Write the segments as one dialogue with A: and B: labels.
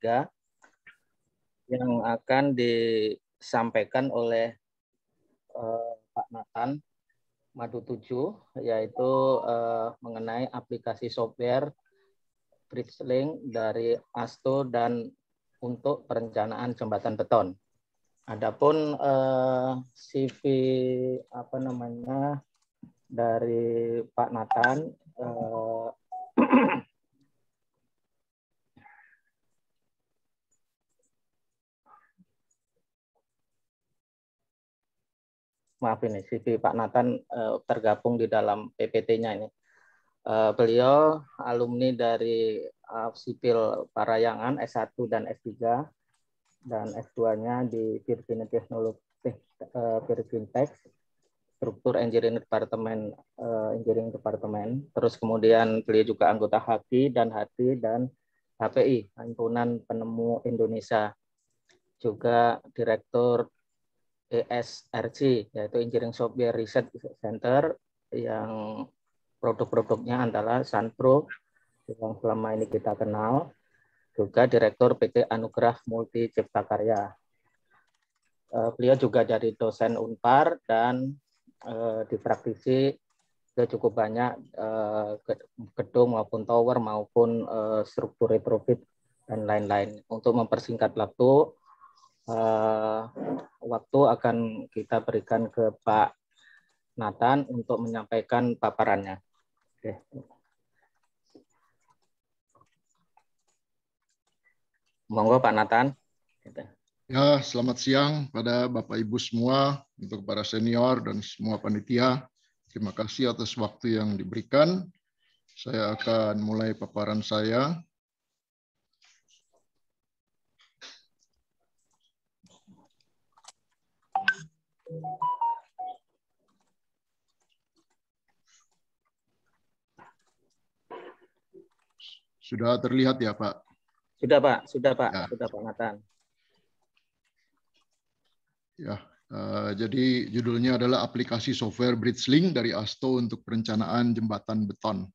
A: 3 yang akan disampaikan oleh uh, Pak Nathan Madu 7 yaitu uh, mengenai aplikasi software BridgeLink dari Asto dan untuk perencanaan jembatan beton. Adapun uh, eh, CV apa namanya dari Pak Nathan uh, maaf ini CV Pak Nathan uh, tergabung di dalam PPT-nya ini. Uh, beliau alumni dari uh, Sipil Parayangan S1 dan S3 dan S2-nya di Virgin Technology Virgin Tech struktur engineering Department, uh, engineering Department. terus kemudian beliau juga anggota HAKI dan HATI dan HPI himpunan penemu Indonesia juga direktur ESRC yaitu Engineering Software Research Center yang produk-produknya adalah Sunpro yang selama ini kita kenal juga Direktur PT Anugerah Multi Cipta Karya. E, beliau juga jadi dosen Unpar dan e, dipraktisi ke cukup banyak e, gedung maupun tower maupun struktur retrofit dan lain-lain. Untuk mempersingkat waktu, Eh, waktu akan kita berikan ke Pak Nathan untuk menyampaikan paparannya. Oke.
B: Monggo Pak Nathan. Gitu. Ya, selamat siang pada Bapak Ibu semua, untuk para senior dan semua panitia. Terima kasih atas waktu yang diberikan. Saya akan mulai paparan saya. Sudah terlihat ya, Pak? Sudah, Pak. Sudah, Pak. Ya. Sudah, Pak Nathan. Ya, uh, jadi judulnya adalah aplikasi software BridgeLink dari Asto untuk perencanaan jembatan beton.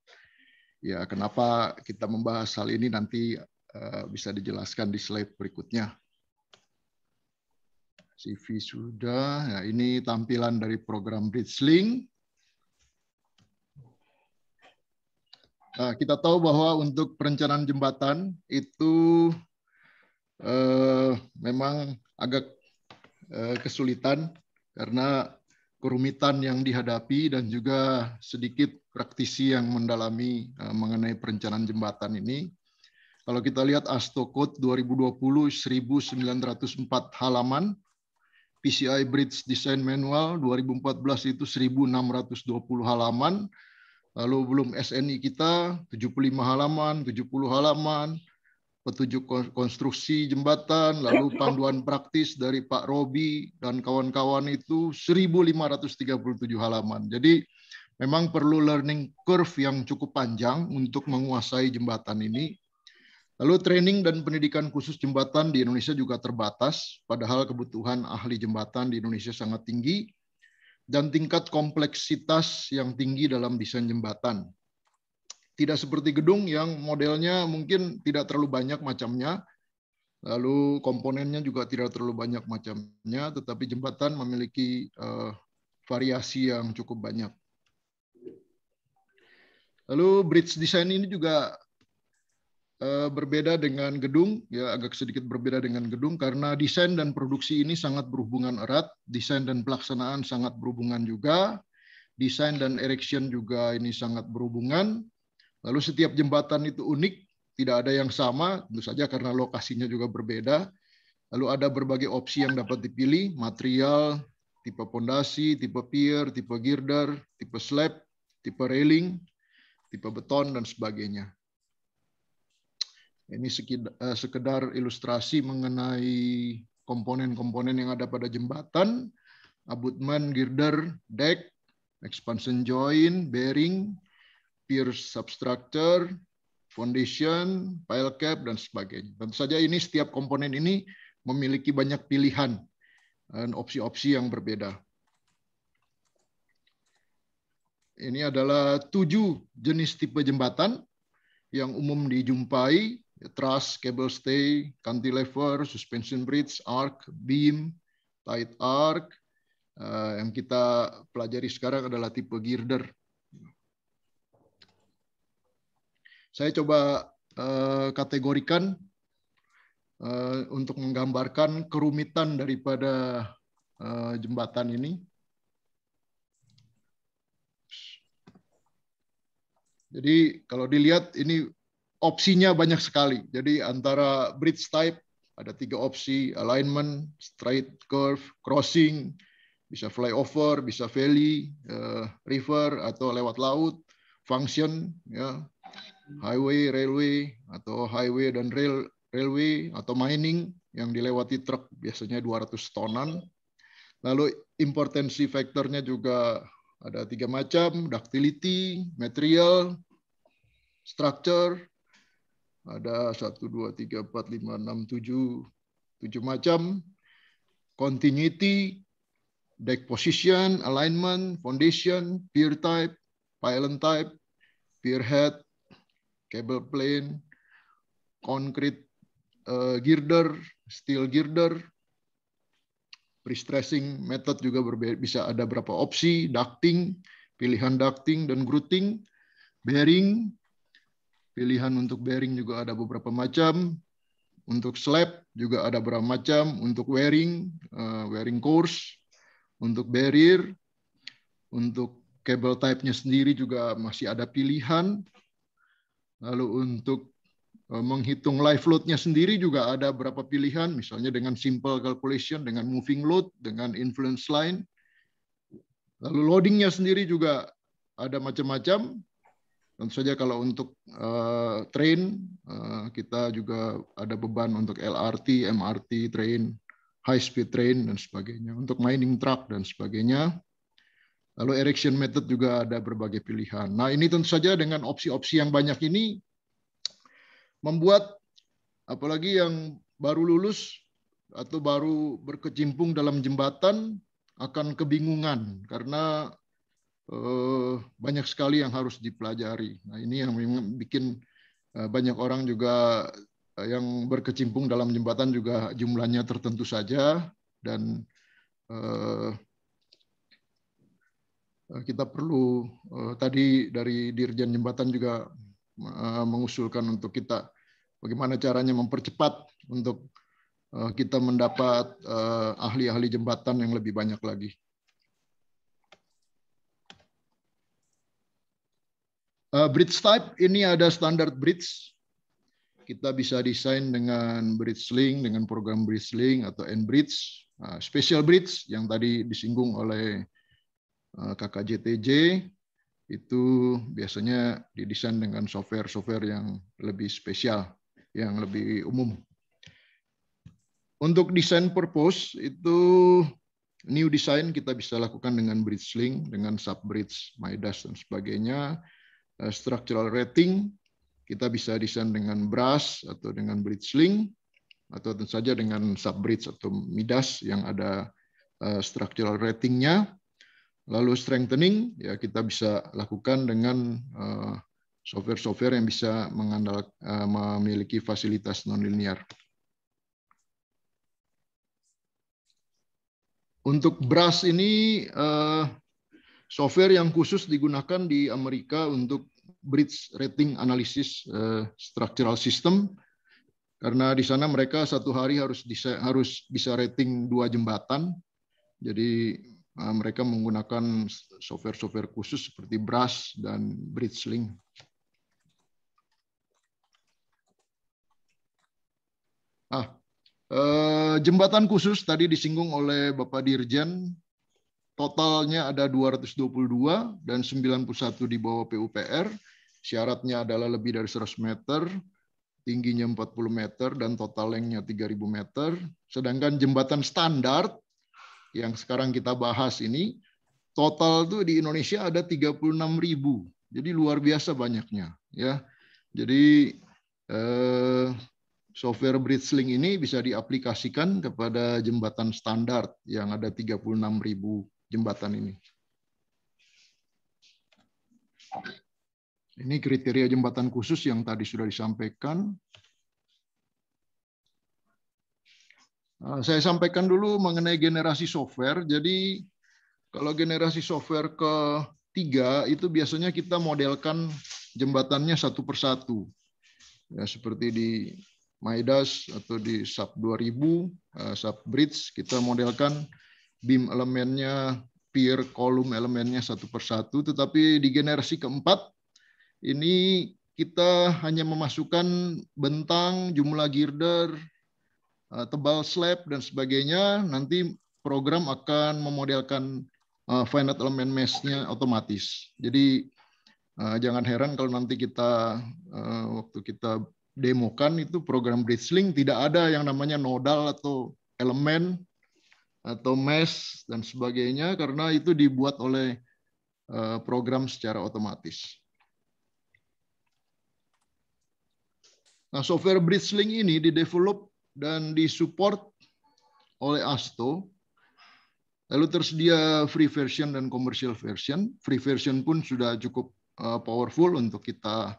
B: Ya, kenapa kita membahas hal ini nanti uh, bisa dijelaskan di slide berikutnya. CV sudah. Ya, ini tampilan dari program BridgeLink. Nah, kita tahu bahwa untuk perencanaan jembatan itu eh, memang agak eh, kesulitan karena kerumitan yang dihadapi dan juga sedikit praktisi yang mendalami eh, mengenai perencanaan jembatan ini. Kalau kita lihat Astokot 2020 1904 halaman, PCI Bridge Design Manual 2014 itu 1620 halaman, lalu belum SNI kita 75 halaman, 70 halaman, petunjuk konstruksi jembatan, lalu panduan praktis dari Pak Robi dan kawan-kawan itu 1537 halaman. Jadi memang perlu learning curve yang cukup panjang untuk menguasai jembatan ini. Lalu training dan pendidikan khusus jembatan di Indonesia juga terbatas, padahal kebutuhan ahli jembatan di Indonesia sangat tinggi dan tingkat kompleksitas yang tinggi dalam desain jembatan. Tidak seperti gedung yang modelnya mungkin tidak terlalu banyak macamnya, lalu komponennya juga tidak terlalu banyak macamnya, tetapi jembatan memiliki uh, variasi yang cukup banyak. Lalu bridge design ini juga Eh, berbeda dengan gedung, ya agak sedikit berbeda dengan gedung karena desain dan produksi ini sangat berhubungan erat, desain dan pelaksanaan sangat berhubungan juga, desain dan erection juga ini sangat berhubungan. Lalu setiap jembatan itu unik, tidak ada yang sama, tentu saja karena lokasinya juga berbeda. Lalu ada berbagai opsi yang dapat dipilih, material, tipe pondasi, tipe pier, tipe girder, tipe slab, tipe railing, tipe beton dan sebagainya. Ini eh, sekedar ilustrasi mengenai komponen-komponen yang ada pada jembatan, abutment, girder, deck, expansion joint, bearing, pier substructure, foundation, pile cap, dan sebagainya. Tentu saja ini setiap komponen ini memiliki banyak pilihan dan opsi-opsi yang berbeda. Ini adalah tujuh jenis tipe jembatan yang umum dijumpai truss, cable stay, cantilever, suspension bridge, arc, beam, tight arc. Uh, yang kita pelajari sekarang adalah tipe girder. Saya coba uh, kategorikan uh, untuk menggambarkan kerumitan daripada uh, jembatan ini. Jadi kalau dilihat ini opsinya banyak sekali. Jadi antara bridge type ada tiga opsi, alignment, straight curve, crossing, bisa flyover, bisa valley, uh, river atau lewat laut, function, ya, highway, railway atau highway dan rail railway atau mining yang dilewati truk biasanya 200 tonan. Lalu importansi faktornya juga ada tiga macam, ductility, material, structure, ada satu dua tiga empat lima enam tujuh tujuh macam. Continuity, deck position, alignment, foundation, pier type, pylon type, pier head, cable plane, concrete uh, girder, steel girder, pre-stressing method juga bisa ada berapa opsi, ducting, pilihan ducting dan grouting, bearing, Pilihan untuk bearing juga ada beberapa macam. Untuk slab juga ada beberapa macam. Untuk wearing, uh, wearing course. Untuk barrier. Untuk cable type-nya sendiri juga masih ada pilihan. Lalu untuk eh, menghitung live load-nya sendiri juga ada berapa pilihan, misalnya dengan simple calculation, dengan moving load, dengan influence line. Lalu loading-nya sendiri juga ada macam-macam. Tentu saja kalau untuk uh, train, uh, kita juga ada beban untuk LRT, MRT, train, high speed train, dan sebagainya. Untuk mining truck dan sebagainya. Lalu erection method juga ada berbagai pilihan. Nah ini tentu saja dengan opsi-opsi yang banyak ini membuat apalagi yang baru lulus atau baru berkecimpung dalam jembatan akan kebingungan karena Eh, banyak sekali yang harus dipelajari. Nah, ini yang bikin eh, banyak orang juga eh, yang berkecimpung dalam jembatan juga jumlahnya tertentu saja dan kita perlu tadi dari Dirjen Jembatan juga mengusulkan untuk kita bagaimana caranya mempercepat untuk kita mendapat ahli-ahli jembatan yang lebih banyak lagi. Eh, bridge type ini ada standar bridge. Kita bisa desain dengan bridge link, dengan program bridge link atau end Uh, special bridge yang tadi disinggung oleh uh, eh, KKJTJ itu biasanya didesain dengan software-software yang lebih spesial, yang lebih umum. Untuk desain purpose itu new design kita bisa lakukan dengan bridge link, dengan sub bridge, MIDAS dan sebagainya. Eh, structural rating, kita bisa desain dengan brass atau dengan bridge sling atau tentu saja dengan sub bridge atau midas yang ada eh, structural ratingnya. Lalu strengthening ya kita bisa lakukan dengan eh, software-software yang bisa mengandalkan memiliki fasilitas nonlinear. Untuk brass ini software yang khusus digunakan di Amerika untuk bridge rating analysis uh, structural system karena di sana mereka satu hari harus bisa, harus bisa rating dua jembatan. Jadi eh, mereka menggunakan software-software khusus seperti Brush dan BridgeLink. Ah, eh, jembatan khusus tadi disinggung oleh Bapak Dirjen Totalnya ada 222 dan 91 di bawah PUPR. Syaratnya adalah lebih dari 100 meter, tingginya 40 meter, dan total lengthnya 3.000 meter. Sedangkan jembatan standar yang sekarang kita bahas ini, total tuh di Indonesia ada 36.000. Jadi luar biasa banyaknya. ya. Jadi eh, software BridgeLink ini bisa diaplikasikan kepada jembatan standar yang ada 36.000 jembatan ini. Ini kriteria jembatan khusus yang tadi sudah disampaikan. Ah, saya sampaikan dulu mengenai generasi software. Jadi kalau generasi software ke tiga itu biasanya kita modelkan jembatannya satu persatu. Ya, seperti di Maidas atau di SAP 2000, SAP Bridge, kita modelkan beam elemennya, peer kolom elemennya satu persatu, tetapi di generasi keempat ini kita hanya memasukkan bentang, jumlah girder, eh, tebal slab dan sebagainya. Nanti program akan memodelkan eh, finite element mesh-nya otomatis. Jadi eh, jangan heran kalau nanti kita waktu kita demokan itu program bridge tidak ada yang namanya nodal atau elemen atau mesh dan sebagainya karena itu dibuat oleh eh, program secara otomatis. Nah, software BridgeLink ini didevelop dan disupport oleh ASTO. Lalu tersedia free version dan commercial version. Free version pun sudah cukup eh, powerful untuk kita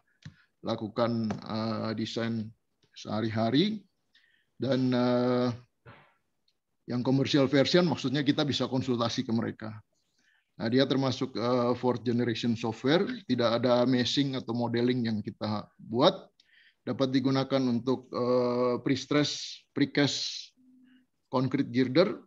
B: lakukan eh, desain sehari-hari dan yang commercial version maksudnya kita bisa konsultasi ke mereka. Nah, dia termasuk uh, fourth generation software, tidak ada meshing atau modeling yang kita buat. Dapat digunakan untuk uh, pre-stress, precast concrete girder.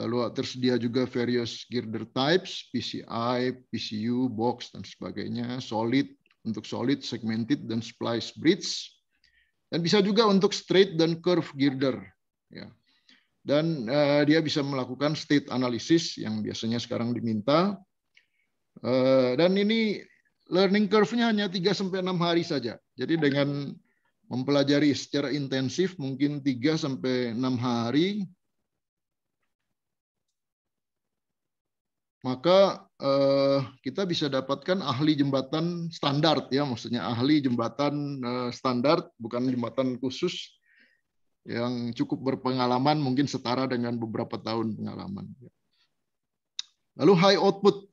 B: Lalu eh, tersedia juga various girder types, PCI, PCU, box, dan sebagainya, solid, untuk solid, segmented, dan splice bridge. Dan bisa juga untuk straight dan curve girder. Ya dan uh, dia bisa melakukan state analysis yang biasanya sekarang diminta. Uh, dan ini learning curve-nya hanya 3 sampai 6 hari saja. Jadi dengan mempelajari secara intensif mungkin 3 sampai 6 hari maka uh, kita bisa dapatkan ahli jembatan standar ya maksudnya ahli jembatan uh, standar bukan jembatan khusus yang cukup berpengalaman, mungkin setara dengan beberapa tahun pengalaman. Lalu high output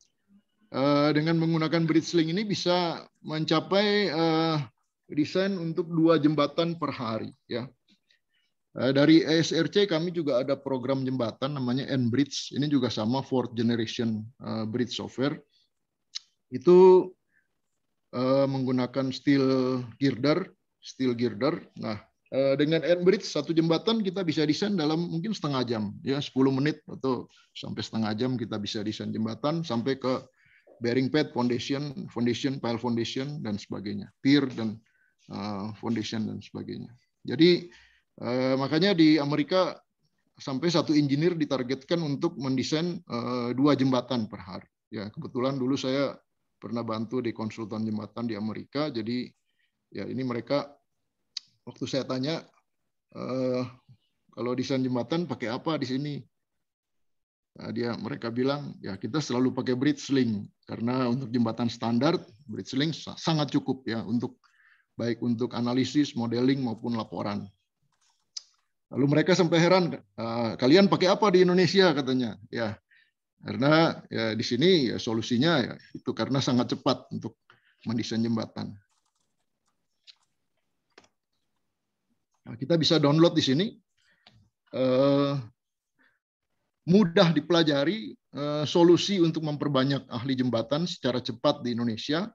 B: eh, dengan menggunakan bridge link ini bisa mencapai eh, desain untuk dua jembatan per hari. Ya. Eh, dari ESRC kami juga ada program jembatan namanya Enbridge. Ini juga sama fourth generation bridge software. Itu menggunakan steel girder, steel girder. Nah, Eh, dengan bridge satu jembatan kita bisa desain dalam mungkin setengah jam ya 10 menit atau sampai setengah jam kita bisa desain jembatan sampai ke bearing pad foundation foundation pile foundation dan sebagainya pier dan eh, foundation dan sebagainya jadi eh, makanya di Amerika sampai satu engineer ditargetkan untuk mendesain dua jembatan per hari ya kebetulan dulu saya pernah bantu di konsultan jembatan di Amerika jadi ya ini mereka waktu saya tanya eh, kalau desain jembatan pakai apa di sini nah, dia mereka bilang ya kita selalu pakai bridge sling karena untuk jembatan standar bridge sling sangat cukup ya untuk baik untuk analisis modeling maupun laporan lalu mereka sampai heran eh, kalian pakai apa di Indonesia katanya ya karena ya, di sini ya, solusinya ya, itu karena sangat cepat untuk mendesain jembatan kita bisa download di sini. Eh, mudah dipelajari eh, solusi untuk memperbanyak ahli jembatan secara cepat di Indonesia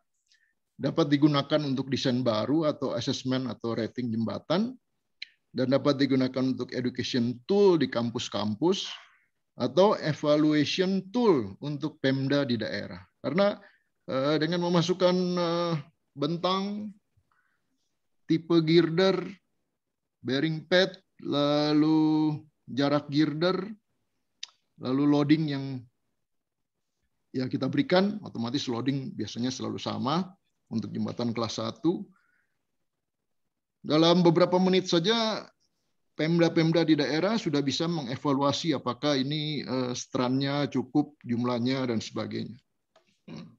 B: dapat digunakan untuk desain baru atau assessment atau rating jembatan dan dapat digunakan untuk education tool di kampus-kampus atau evaluation tool untuk Pemda di daerah. Karena eh, dengan memasukkan bentang, tipe girder, bearing pad, lalu jarak girder, lalu loading yang ya kita berikan, otomatis loading biasanya selalu sama untuk jembatan kelas 1. Dalam beberapa menit saja pemda-pemda di daerah sudah bisa mengevaluasi apakah ini eh, strandnya cukup jumlahnya dan sebagainya. Hmm.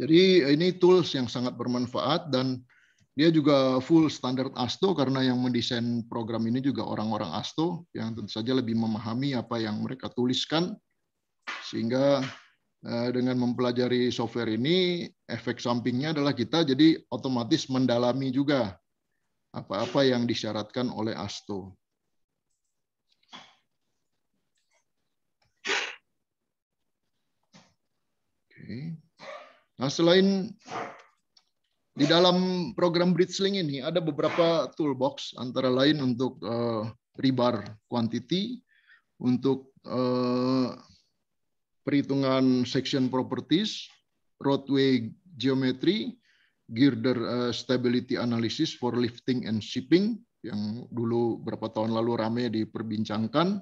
B: Jadi eh, ini tools yang sangat bermanfaat dan dia juga full standar ASTO karena yang mendesain program ini juga orang-orang ASTO yang tentu saja lebih memahami apa yang mereka tuliskan sehingga eh, dengan mempelajari software ini efek sampingnya adalah kita jadi otomatis mendalami juga apa-apa yang disyaratkan oleh ASTO. Nah, selain di dalam program Bridgeling ini ada beberapa toolbox antara lain untuk uh, rebar quantity, untuk uh, perhitungan section properties, roadway geometry, girder uh, stability analysis for lifting and shipping yang dulu berapa tahun lalu ramai diperbincangkan,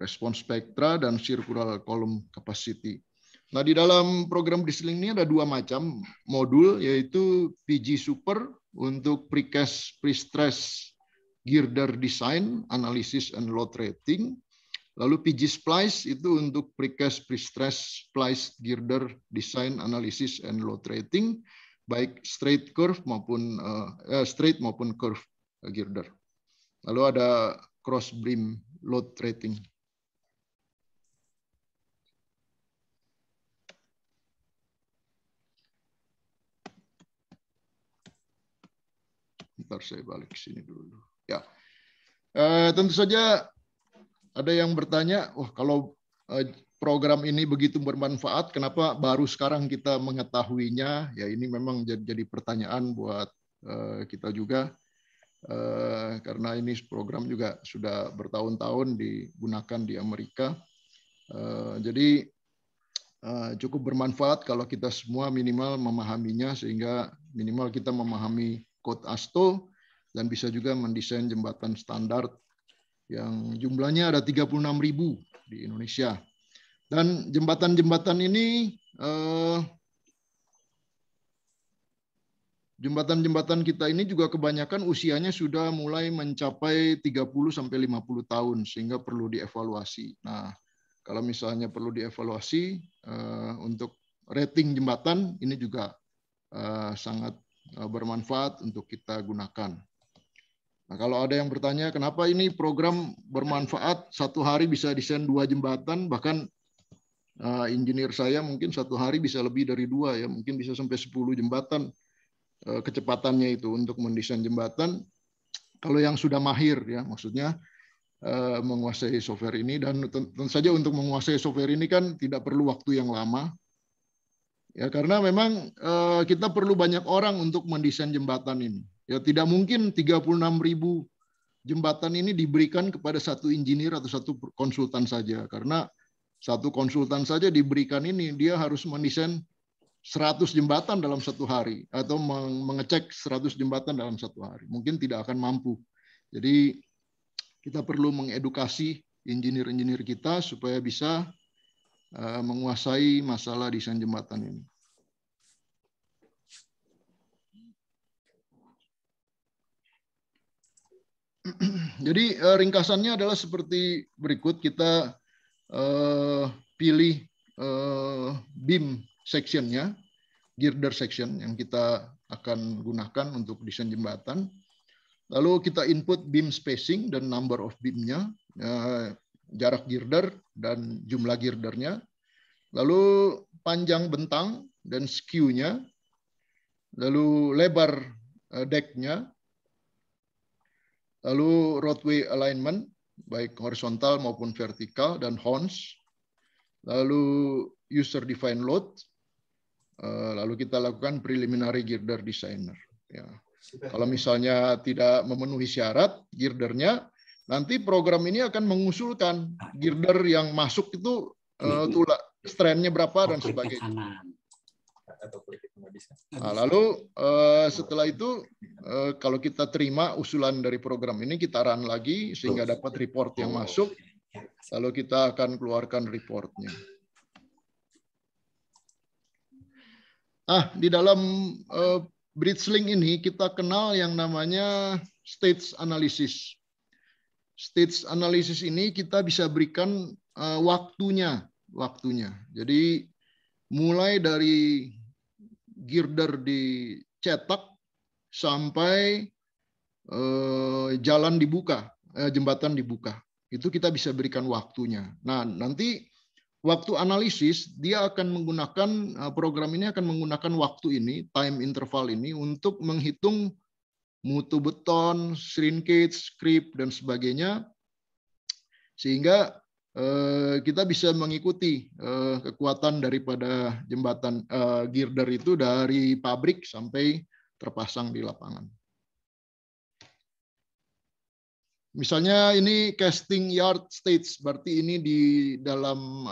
B: response spectra dan circular column capacity. Nah, di dalam program Disling ini ada dua macam modul, yaitu PG Super untuk precast pre-stress girder design, analysis and load rating. Lalu PG Splice itu untuk precast pre-stress splice girder design, analysis and load rating, baik straight curve maupun uh, straight maupun curve girder. Lalu ada cross beam load rating. sebentar saya balik ke sini dulu. Ya, e, tentu saja ada yang bertanya, wah kalau eh, program ini begitu bermanfaat, kenapa baru sekarang kita mengetahuinya? Ya ini memang jadi, pertanyaan buat eh, kita juga. karena ini program juga sudah bertahun-tahun digunakan di Amerika. jadi cukup bermanfaat kalau kita semua minimal memahaminya sehingga minimal kita memahami Code ASTO dan bisa juga mendesain jembatan standar yang jumlahnya ada 36.000 di Indonesia. Dan jembatan-jembatan ini jembatan eh, jembatan-jembatan kita ini juga kebanyakan usianya sudah mulai mencapai 30 sampai 50 tahun sehingga perlu dievaluasi. Nah, kalau misalnya perlu dievaluasi eh, untuk rating jembatan ini juga eh, sangat Eh, bermanfaat untuk kita gunakan. Nah, kalau ada yang bertanya, kenapa ini program bermanfaat satu hari bisa desain dua jembatan, bahkan uh, engineer saya mungkin satu hari bisa lebih dari dua ya, mungkin bisa sampai sepuluh jembatan uh, kecepatannya itu untuk mendesain jembatan. Kalau yang sudah mahir ya, maksudnya uh, menguasai software ini dan tentu saja untuk menguasai software ini kan tidak perlu waktu yang lama. Ya karena memang eh, kita perlu banyak orang untuk mendesain jembatan ini. Ya tidak mungkin 36 ribu jembatan ini diberikan kepada satu insinyur atau satu konsultan saja karena satu konsultan saja diberikan ini dia harus mendesain 100 jembatan dalam satu hari atau mengecek 100 jembatan dalam satu hari. Mungkin tidak akan mampu. Jadi kita perlu mengedukasi engineer-engineer kita supaya bisa Eh, menguasai masalah desain jembatan ini. Jadi eh, ringkasannya adalah seperti berikut kita uh, pilih uh, beam sectionnya, girder section yang kita akan gunakan untuk desain jembatan. Lalu kita input beam spacing dan number of beamnya. Uh, ya, jarak girder dan jumlah girdernya, lalu panjang bentang dan skew-nya, lalu lebar eh, deck-nya, lalu roadway alignment, baik horizontal maupun vertikal, dan horns, lalu user-defined load, eh, lalu kita lakukan preliminary girder designer. Ya. Kalau misalnya tidak memenuhi syarat girdernya, Nanti program ini akan mengusulkan ah, iya. girder yang masuk itu uh, iya, eh, iya. tulak strandnya berapa dan sebagainya. Nah, lalu uh, setelah itu uh, kalau kita terima usulan dari program ini kita run lagi sehingga dapat report yang oh, masuk. Lalu kita akan keluarkan reportnya. Ah, di dalam uh, Bridge ini kita kenal yang namanya stage analysis stage analisis ini kita bisa berikan uh, waktunya, waktunya. Jadi mulai dari girder dicetak sampai uh, jalan dibuka, uh, jembatan dibuka. Itu kita bisa berikan waktunya. Nah, nanti waktu analisis dia akan menggunakan program ini akan menggunakan waktu ini, time interval ini untuk menghitung mutu beton, shrinkage, script, dan sebagainya. Sehingga eh, kita bisa mengikuti eh, kekuatan daripada jembatan eh, girder itu dari pabrik sampai terpasang di lapangan. Misalnya ini casting yard stage, berarti ini di dalam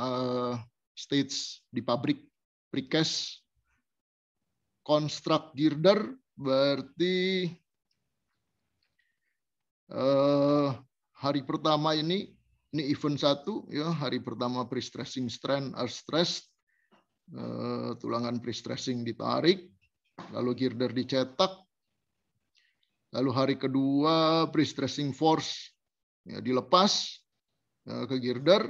B: stage di pabrik precast. Construct girder berarti Eh, hari pertama ini ini event satu ya hari pertama pre-stressing strain are stress eh, tulangan pre-stressing ditarik lalu girder dicetak lalu hari kedua pre-stressing force ya, dilepas ya, ke girder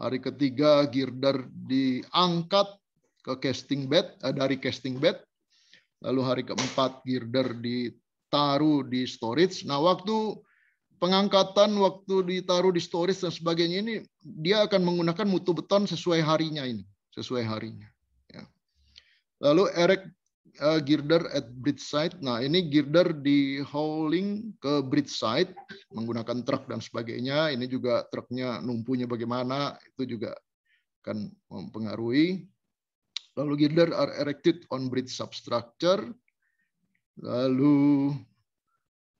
B: hari ketiga girder diangkat ke casting bed eh, dari casting bed lalu hari keempat girder ditaruh di storage nah waktu pengangkatan waktu ditaruh di storage dan sebagainya ini dia akan menggunakan mutu beton sesuai harinya ini sesuai harinya ya. lalu Eric uh, girder at bridge site nah ini girder di hauling ke bridge site menggunakan truk dan sebagainya ini juga truknya numpunya bagaimana itu juga akan mempengaruhi lalu girder are erected on bridge substructure lalu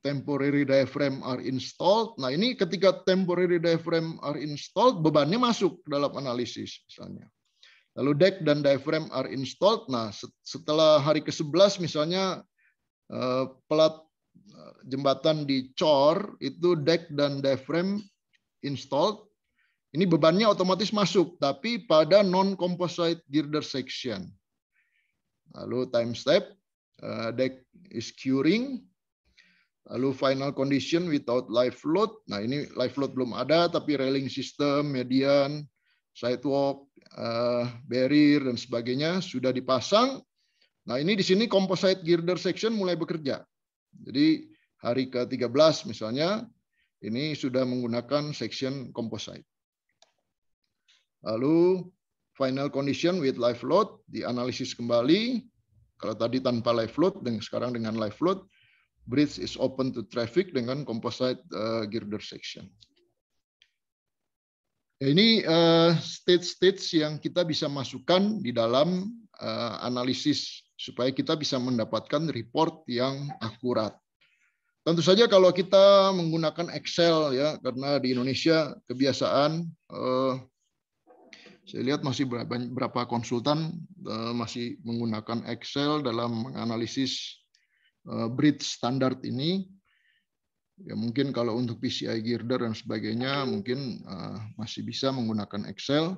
B: temporary diaphragm are installed. Nah, ini ketika temporary diaphragm are installed, bebannya masuk dalam analisis misalnya. Lalu deck dan diaphragm are installed. Nah, setelah hari ke-11 misalnya eh, pelat eh, jembatan dicor itu deck dan diaphragm installed. Ini bebannya otomatis masuk, tapi pada non-composite girder section. Lalu time step, eh, deck is curing, Lalu final condition without live load. Nah ini live load belum ada, tapi railing system, median, sidewalk, uh, barrier, dan sebagainya sudah dipasang. Nah ini di sini composite girder section mulai bekerja. Jadi hari ke-13 misalnya, ini sudah menggunakan section composite. Lalu final condition with live load dianalisis kembali. Kalau tadi tanpa live load, sekarang dengan live load, bridge is open to traffic dengan composite uh, girder section. Ya, ini state-state uh, yang kita bisa masukkan di dalam uh, analisis supaya kita bisa mendapatkan report yang akurat. Tentu saja kalau kita menggunakan Excel ya karena di Indonesia kebiasaan eh, saya lihat masih berapa konsultan eh, masih menggunakan Excel dalam menganalisis Eh, bridge standar ini ya mungkin kalau untuk PCI girder dan sebagainya mungkin eh, masih bisa menggunakan Excel.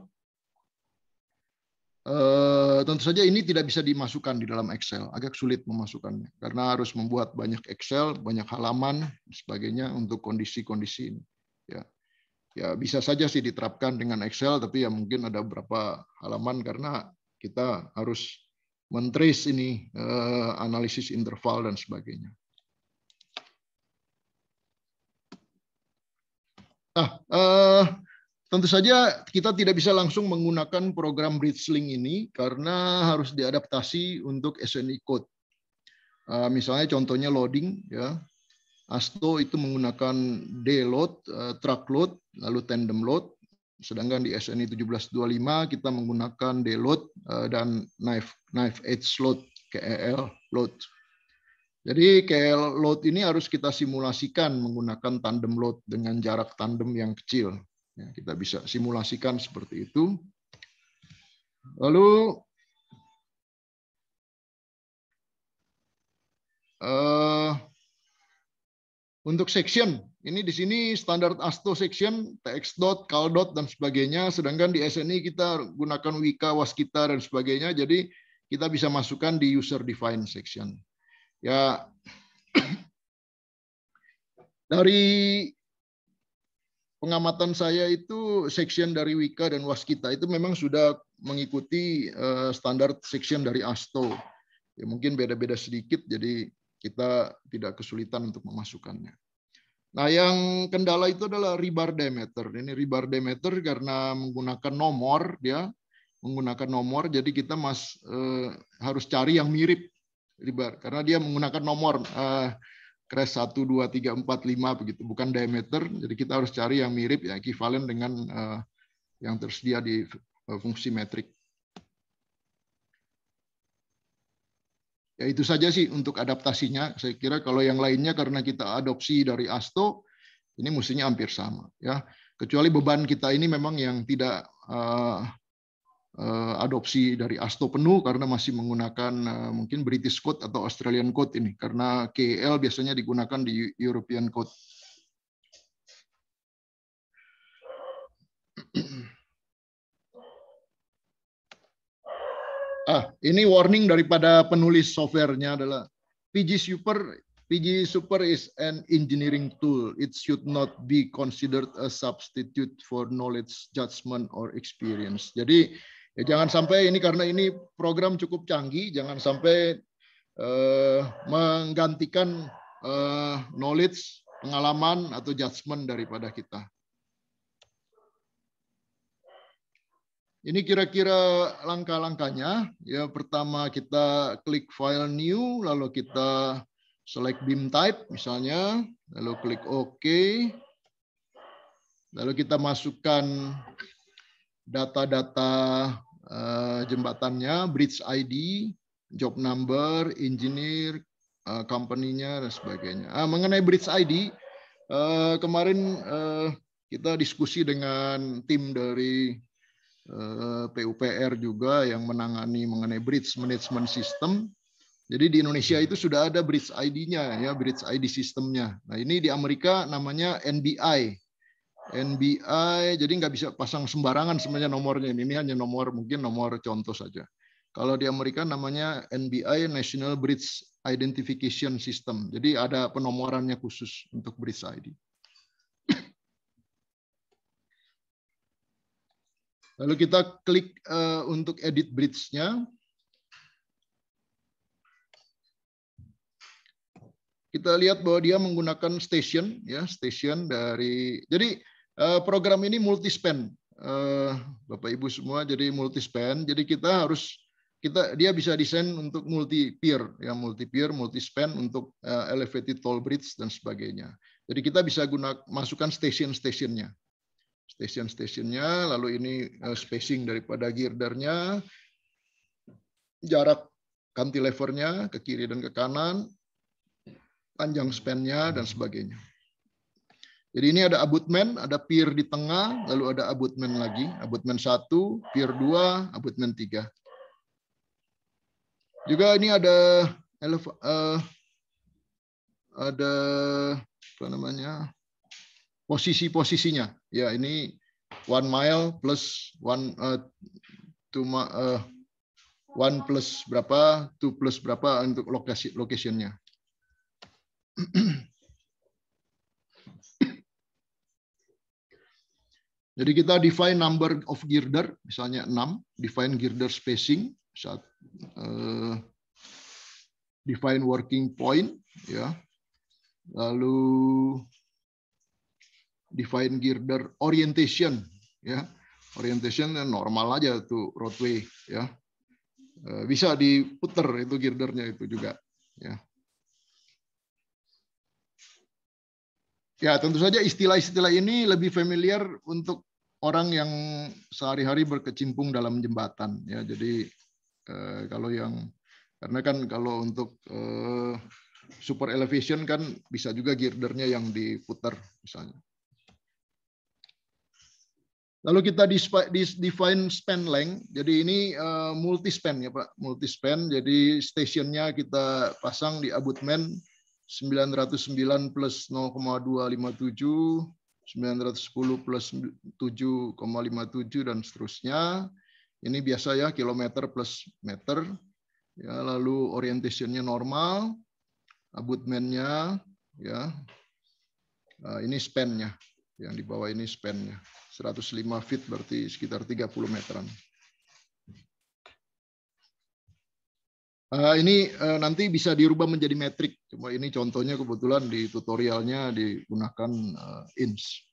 B: Eh, tentu saja ini tidak bisa dimasukkan di dalam Excel, agak sulit memasukkannya karena harus membuat banyak Excel, banyak halaman, dan sebagainya untuk kondisi-kondisi ini. Ya, ya bisa saja sih diterapkan dengan Excel, tapi ya mungkin ada beberapa halaman karena kita harus mentris ini eh, analisis interval dan sebagainya. Nah, uh, tentu saja kita tidak bisa langsung menggunakan program BridgeLink ini karena harus diadaptasi untuk SNI code. Uh, misalnya contohnya loading, ya ASTO itu menggunakan day load, uh, truck load, lalu tandem load. Sedangkan di SNI 1725 kita menggunakan deload eh, dan knife knife edge load KEL load. Jadi KEL load ini harus kita simulasikan menggunakan tandem load dengan jarak tandem yang kecil. Ya, kita bisa simulasikan seperti itu. Lalu uh, untuk section ini di sini standar ASTO section, Tx dot, CAL dot dan sebagainya. Sedangkan di SNI kita gunakan Wika, Waskita, dan sebagainya. Jadi kita bisa masukkan di user defined section. Ya, dari pengamatan saya itu section dari Wika dan Waskita itu memang sudah mengikuti eh, standar section dari ASTO. Ya, mungkin beda-beda sedikit, jadi kita tidak kesulitan untuk memasukkannya. Nah, yang kendala itu adalah rebar diameter. Ini rebar diameter karena menggunakan nomor, dia ya. menggunakan nomor, jadi kita mas eh, harus cari yang mirip rebar karena dia menggunakan nomor eh, crash 1, 2, 3, 4, 5 begitu, bukan diameter. Jadi kita harus cari yang mirip, ya equivalent dengan eh, yang tersedia di eh, fungsi metrik. Ya itu saja sih untuk adaptasinya. Saya kira kalau yang lainnya karena kita adopsi dari ASTO, ini mestinya hampir sama. Ya kecuali beban kita ini memang yang tidak uh, uh, adopsi dari ASTO penuh karena masih menggunakan uh, mungkin British Code atau Australian Code ini karena KL biasanya digunakan di European Code. Ah, ini warning daripada penulis softwarenya adalah PG Super PG Super is an engineering tool. It should not be considered a substitute for knowledge, judgment, or experience. Jadi ya jangan sampai ini karena ini program cukup canggih, jangan sampai uh, menggantikan uh, knowledge, pengalaman, atau judgment daripada kita. Ini kira-kira langkah-langkahnya. Ya, pertama kita klik file new, lalu kita select beam type misalnya, lalu klik OK. Lalu kita masukkan data-data eh, jembatannya, bridge ID, job number, engineer, eh, company-nya dan sebagainya. Ah, mengenai bridge ID, eh, kemarin kita diskusi dengan tim dari Eh, PUPR juga yang menangani mengenai bridge management system. Jadi di Indonesia itu sudah ada bridge ID-nya ya, bridge ID sistemnya. Nah ini di Amerika namanya NBI. NBI, jadi nggak bisa pasang sembarangan semuanya nomornya. Ini hanya nomor mungkin nomor contoh saja. Kalau di Amerika namanya NBI National Bridge Identification System. Jadi ada penomorannya khusus untuk bridge ID. Lalu kita klik uh, untuk edit bridge-nya. Kita lihat bahwa dia menggunakan station ya, station dari jadi uh, program ini multi span. Uh, eh, Bapak Ibu semua jadi multi span. Jadi kita harus kita dia bisa desain untuk multi peer ya multi peer multi span untuk uh, elevated toll bridge dan sebagainya. Jadi kita bisa guna masukkan station-stationnya stasiun stationnya lalu ini eh, spacing daripada girdernya, jarak cantilevernya ke kiri dan ke kanan, panjang spannya dan sebagainya. Jadi ini ada abutmen, ada pier di tengah, lalu ada abutmen lagi, abutmen satu, pier dua, abutmen tiga. Juga ini ada uh, ada apa namanya? posisi-posisinya. Ya, ini one mile plus one uh, two uh, one plus berapa, two plus berapa untuk lokasi locationnya. Jadi kita define number of girder, misalnya 6, define girder spacing, saat, uh, define working point, ya. Lalu Define girder orientation ya. Orientation normal aja tuh roadway ya. E, bisa diputer itu girdernya itu juga ya. Ya, tentu saja istilah-istilah ini lebih familiar untuk orang yang sehari-hari berkecimpung dalam jembatan ya. Jadi e, kalau yang karena kan kalau untuk e, super elevation kan bisa juga girdernya yang diputar misalnya. Lalu kita define span length. Jadi ini eh, multi span ya Pak, multi span. Jadi stationnya kita pasang di abutment 909 plus 0,257, 910 plus 7,57 dan seterusnya. Ini biasa ya kilometer plus meter. Ya, lalu orientationnya normal, abutmentnya ya. Nah, ini spannya, yang di bawah ini spannya. 105 feet berarti sekitar 30 meteran. Uh, ini uh, nanti bisa dirubah menjadi metrik. Cuma ini contohnya kebetulan di tutorialnya digunakan uh, INS.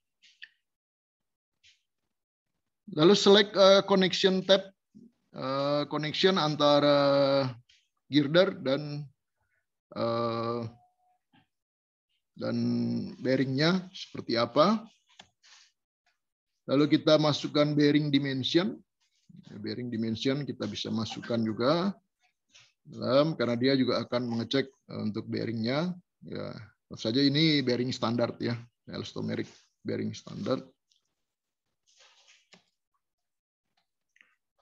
B: Lalu select uh, connection tab, uh, connection antara girder dan uh, dan bearingnya seperti apa. Lalu kita masukkan bearing dimension. Ya, bearing dimension kita bisa masukkan juga dalam karena dia juga akan mengecek eh, untuk bearingnya. Ya, tentu saja ini bearing standar ya, elastomeric bearing standar.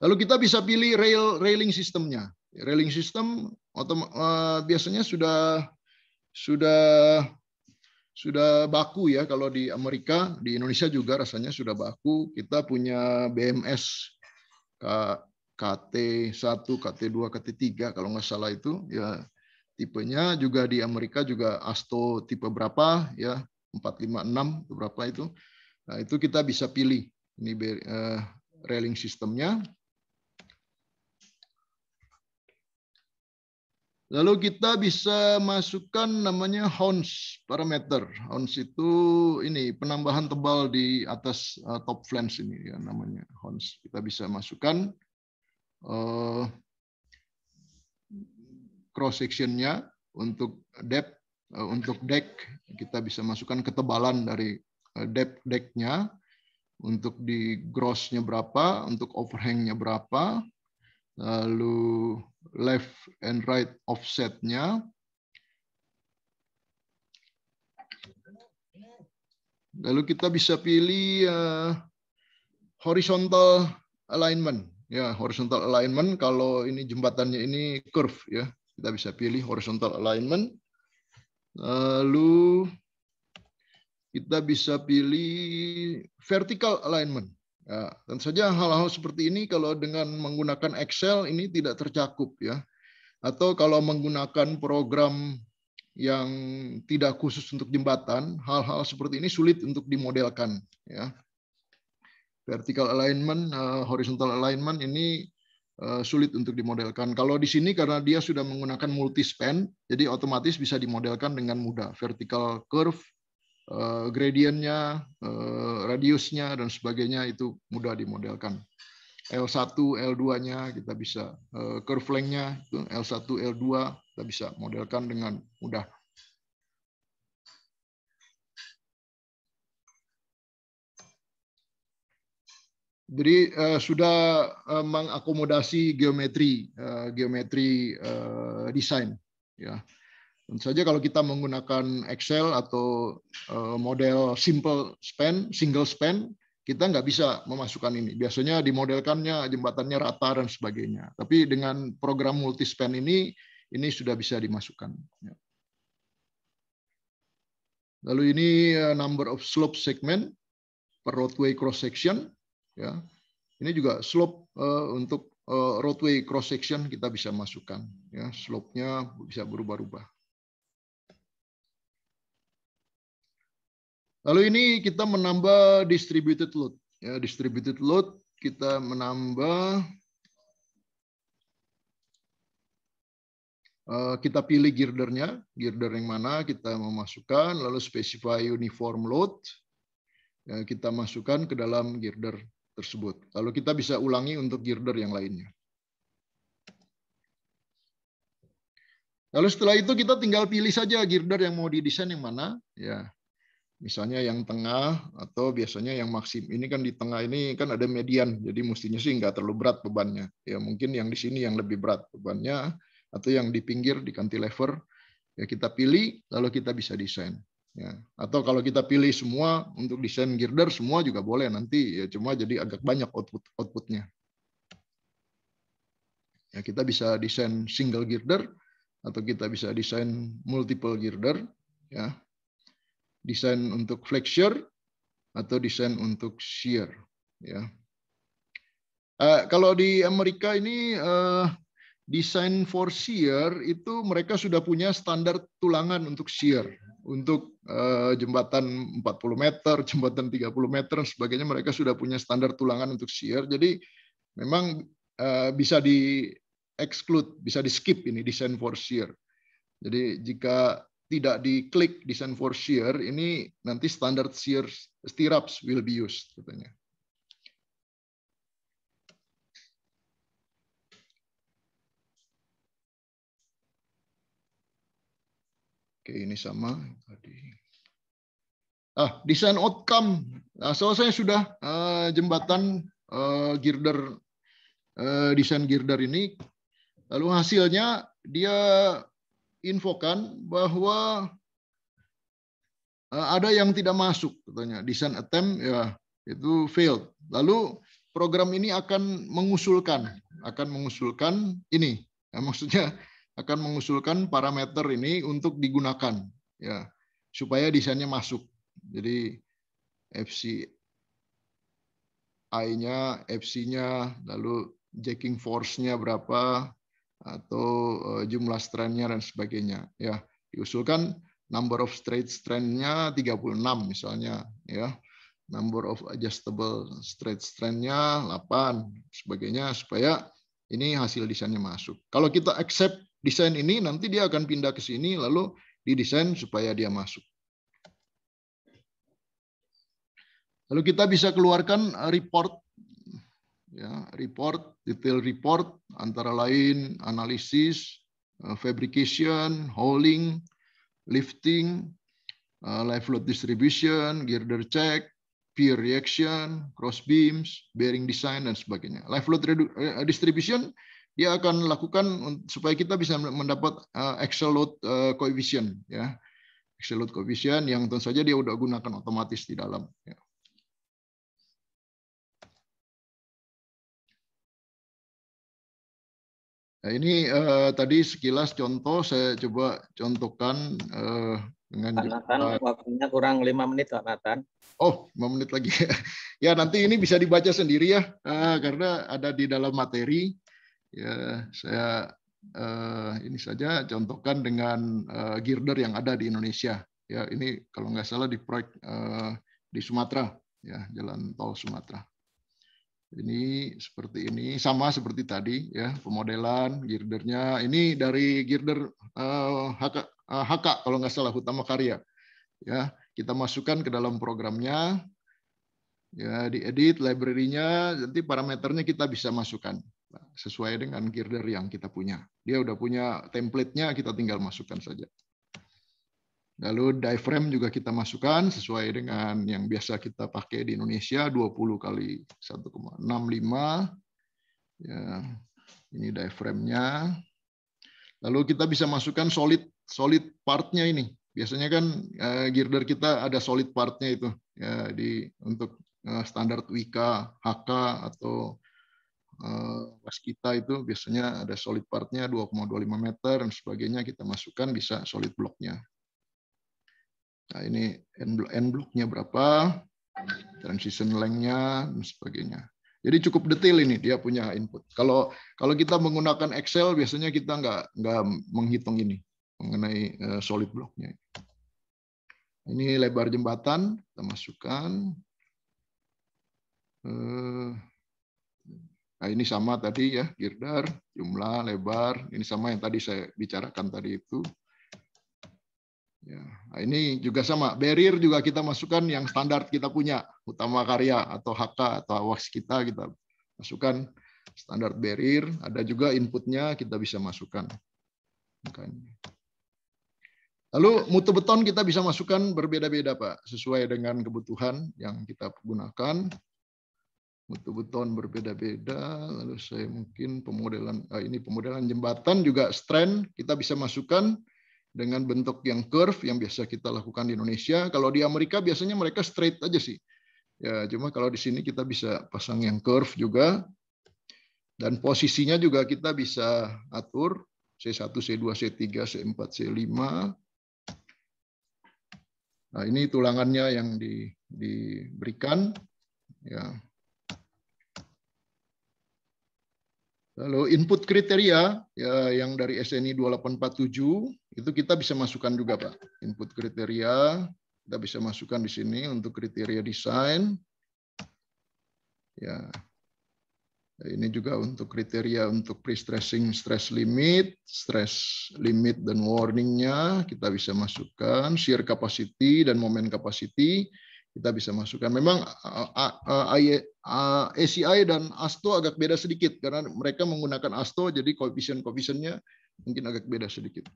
B: Lalu kita bisa pilih rail railing sistemnya. Railing system uh, biasanya sudah sudah sudah baku ya kalau di Amerika, di Indonesia juga rasanya sudah baku. Kita punya BMS KT1, KT2, KT3 kalau nggak salah itu ya tipenya juga di Amerika juga ASTO tipe berapa ya 456 berapa itu. Nah, itu kita bisa pilih ini eh, railing sistemnya Lalu kita bisa masukkan namanya hounds parameter. Hounds itu ini penambahan tebal di atas uh, top flange ini ya namanya hounds. Kita bisa masukkan uh, cross sectionnya untuk depth uh, untuk deck kita bisa masukkan ketebalan dari uh, depth decknya untuk di grossnya berapa, untuk overhangnya berapa, lalu left and right offsetnya. Lalu kita bisa pilih uh, horizontal alignment. Ya, horizontal alignment kalau ini jembatannya ini curve ya. Kita bisa pilih horizontal alignment. Lalu kita bisa pilih vertical alignment. Ya, tentu saja hal-hal seperti ini kalau dengan menggunakan Excel ini tidak tercakup ya. Atau kalau menggunakan program yang tidak khusus untuk jembatan, hal-hal seperti ini sulit untuk dimodelkan ya. Vertical alignment, eh, horizontal alignment ini eh, sulit untuk dimodelkan. Kalau di sini karena dia sudah menggunakan multi span, jadi otomatis bisa dimodelkan dengan mudah. Vertical curve Eh, gradiennya, eh, radiusnya dan sebagainya itu mudah dimodelkan. L1, L2-nya kita bisa eh, curve length-nya itu L1, L2 kita bisa modelkan dengan mudah. Jadi eh, sudah eh, mengakomodasi geometri eh, geometri eh, desain ya. Tentu saja kalau kita menggunakan Excel atau eh, model simple span, single span, kita nggak bisa memasukkan ini. Biasanya dimodelkannya jembatannya rata dan sebagainya. Tapi dengan program multi span ini, ini sudah bisa dimasukkan. Ya. Lalu ini eh, number of slope segment per roadway cross section. Ya. Ini juga slope eh, untuk roadway cross section kita bisa masukkan. Ya, slope-nya bisa berubah-ubah. Lalu ini kita menambah distributed load. Ya, distributed load kita menambah eh, kita pilih girdernya, girder yang mana kita memasukkan, lalu specify uniform load, ya, kita masukkan ke dalam girder tersebut. Lalu kita bisa ulangi untuk girder yang lainnya. Lalu setelah itu kita tinggal pilih saja girder yang mau didesain yang mana. Ya, misalnya yang tengah atau biasanya yang maksim. Ini kan di tengah ini kan ada median, jadi mestinya sih nggak terlalu berat bebannya. Ya mungkin yang di sini yang lebih berat bebannya, atau yang di pinggir di cantilever ya kita pilih lalu kita bisa desain. Ya. Atau kalau kita pilih semua untuk desain girder semua juga boleh nanti ya cuma jadi agak banyak output outputnya. Ya, kita bisa desain single girder atau kita bisa desain multiple girder ya desain untuk flexure atau desain untuk shear. Ya. Uh, kalau di Amerika ini uh, desain for shear itu mereka sudah punya standar tulangan untuk shear untuk uh, jembatan 40 meter, jembatan 30 meter, dan sebagainya mereka sudah punya standar tulangan untuk shear. Jadi memang uh, bisa di exclude, bisa di skip ini desain for shear. Jadi jika tidak diklik design for shear, ini nanti standard shear stirrups will be used katanya. Oke, ini sama tadi. Ah, desain outcome. Nah, selesai sudah uh, jembatan uh, girder uh, desain girder ini. Lalu hasilnya dia infokan bahwa eh, ada yang tidak masuk katanya desain attempt ya itu failed. Lalu program ini akan mengusulkan akan mengusulkan ini ya, maksudnya akan mengusulkan parameter ini untuk digunakan ya supaya desainnya masuk. Jadi FC I-nya, FC-nya, lalu jacking force-nya berapa, atau eh, jumlah strandnya dan sebagainya ya diusulkan number of straight strandnya nya 36 misalnya ya number of adjustable straight strandnya nya 8 sebagainya supaya ini hasil desainnya masuk kalau kita accept desain ini nanti dia akan pindah ke sini lalu didesain supaya dia masuk lalu kita bisa keluarkan eh, report ya report detail report antara lain analisis eh, fabrication hauling lifting eh, live load distribution girder check peer reaction cross beams bearing design dan sebagainya live load eh, distribution dia akan lakukan supaya kita bisa mendapat excellent load coefficient ya excellent load coefficient yang tentu saja dia sudah gunakan otomatis di dalam ya. Nah, ini uh, tadi sekilas contoh saya coba contohkan uh, dengan Pak Nathan, waktunya kurang lima menit Pak Nathan. Oh, lima menit lagi. ya, nanti ini bisa dibaca sendiri ya, uh, karena ada di dalam materi. Ya, saya uh, ini saja contohkan dengan uh, girder yang ada di Indonesia. Ya, ini kalau nggak salah di proyek uh, di Sumatera, ya, jalan tol Sumatera. Ini seperti ini, sama seperti tadi ya, pemodelan girdernya. Ini dari girder uh, eh, HK, uh, eh, HK kalau nggak salah Utama Karya. Ya, kita masukkan ke dalam programnya. Ya, diedit library-nya, nanti parameternya kita bisa masukkan sesuai dengan girder yang kita punya. Dia udah punya template-nya, kita tinggal masukkan saja. Lalu diaphragm juga kita masukkan sesuai dengan yang biasa kita pakai di Indonesia 20 kali 1,65. Ya, ini diaphragmnya. Lalu kita bisa masukkan solid solid partnya ini. Biasanya kan eh, girder kita ada solid partnya itu ya, di untuk eh, standar Wika, HK atau eh, was kita itu biasanya ada solid partnya 2,25 meter dan sebagainya kita masukkan bisa solid bloknya. Nah, ini end block blocknya berapa, transition length dan sebagainya. Jadi cukup detail ini dia punya input. Kalau kalau kita menggunakan Excel biasanya kita nggak nggak menghitung ini mengenai eh, solid blocknya. Ini lebar jembatan kita masukkan. Eh, nah, ini sama tadi ya, girder jumlah, lebar. Ini sama yang tadi saya bicarakan tadi itu. Ya, nah ini juga sama, barrier juga kita masukkan yang standar kita punya, utama karya atau HK atau awas kita kita masukkan standar barrier, ada juga inputnya kita bisa masukkan. Lalu mutu beton kita bisa masukkan berbeda-beda Pak, sesuai dengan kebutuhan yang kita gunakan. Mutu beton berbeda-beda, lalu saya mungkin pemodelan, eh, ini pemodelan jembatan juga strand kita bisa masukkan dengan bentuk yang curve yang biasa kita lakukan di Indonesia. Kalau di Amerika biasanya mereka straight aja sih. Ya, cuma kalau di sini kita bisa pasang yang curve juga. Dan posisinya juga kita bisa atur C1, C2, C3, C4, C5. Nah, ini tulangannya yang di, diberikan. Ya, Lalu input kriteria ya yang dari SNI 2847 itu kita bisa masukkan juga Pak. Input kriteria kita bisa masukkan di sini untuk kriteria desain. Ya. Ini juga untuk kriteria untuk pre-stressing stress limit, stress limit dan warningnya kita bisa masukkan, shear capacity dan moment capacity kita bisa masukkan. Memang ACI dan ASTO agak beda sedikit karena mereka menggunakan ASTO jadi koefisien-koefisiennya mungkin agak beda sedikit.